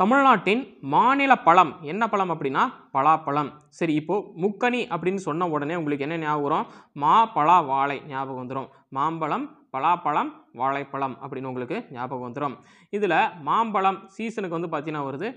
தமிழ்நாட்டின் மாநில பழம் என்ன பழம் அப்படின்னா பலாப்பழம் சரி இப்போது முக்கனி அப்படின்னு சொன்ன உடனே உங்களுக்கு என்ன ஞாபகம் வரும் மா பலா வாழை ஞாபகம் வந்துடும் மாம்பழம் பலாப்பழம் வாழைப்பழம் அப்படின்னு உங்களுக்கு ஞாபகம் வந்துடும் இதில் மாம்பழம் சீசனுக்கு வந்து பார்த்தீங்கன்னா வருது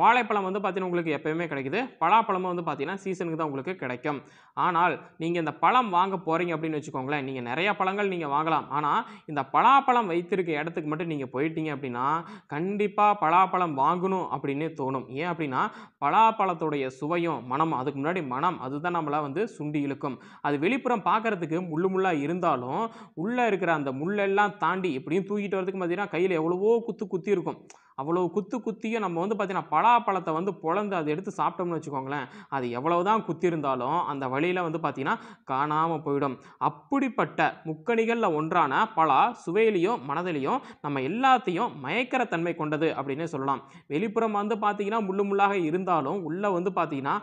வாழைப்பழம் வந்து பார்த்தீங்கன்னா உங்களுக்கு எப்போயுமே கிடைக்குது பலாப்பழமும் வந்து பார்த்தீங்கன்னா சீசனுக்கு தான் உங்களுக்கு கிடைக்கும் ஆனால் நீங்கள் இந்த பழம் வாங்க போகிறீங்க அப்படின்னு வச்சுக்கோங்களேன் நீங்கள் நிறையா பழங்கள் நீங்கள் வாங்கலாம் ஆனால் இந்த பலாப்பழம் வைத்திருக்க இடத்துக்கு மட்டும் நீங்கள் போயிட்டீங்க அப்படின்னா கண்டிப்பாக பலாப்பழம் வாங்கணும் அப்படின்னு தோணும் ஏன் அப்படின்னா பலாப்பழத்துடைய சுவையும் மனம் அதுக்கு முன்னாடி மனம் அதுதான் நம்மளால் வந்து சுண்டி இழுக்கும் அது வெளிப்புறம் பார்க்குறதுக்கு முள்ளு முள்ளாக இருந்தாலும் உள்ளே இருக்கிற அந்த முள்ளெல்லாம் தாண்டி இப்படியும் தூக்கிட்டு வரதுக்கு பார்த்தீங்கன்னா கையில் எவ்வளவோ குத்து குத்தி இருக்கும் அவ்வளோ குத்து குத்தியும் நம்ம வந்து பார்த்திங்கன்னா பலாப்பழத்தை வந்து பொழந்து அதை எடுத்து சாப்பிட்டோம்னு வச்சுக்கோங்களேன் அது எவ்வளோ தான் குத்திருந்தாலும் அந்த வழியில் வந்து பார்த்திங்கன்னா காணாமல் போயிடும் அப்படிப்பட்ட முக்கணிகளில் ஒன்றான பலா சுவையிலையும் மனதிலையும் நம்ம எல்லாத்தையும் மயக்கிற தன்மை கொண்டது அப்படின்னு சொல்லலாம் வெளிப்புறம் வந்து பார்த்திங்கன்னா முள்ளு முள்ளாக இருந்தாலும் உள்ளே வந்து பார்த்திங்கன்னா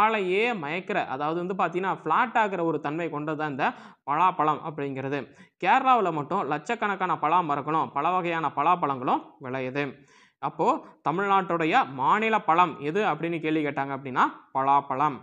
ஆளையே மயக்கிற அதாவது வந்து பார்த்திங்கன்னா ஃப்ளாட் ஆகிற ஒரு தன்மை கொண்டது தான் இந்த பலாப்பழம் அப்படிங்கிறது கேரளாவில் மட்டும் லட்சக்கணக்கான பலா மரங்களும் பல வகையான பலாப்பழங்களும் விளையுது அப்போது தமிழ்நாட்டுடைய மாநில பழம் எது அப்படின்னு கேள்வி கேட்டாங்க அப்படின்னா பலாப்பழம்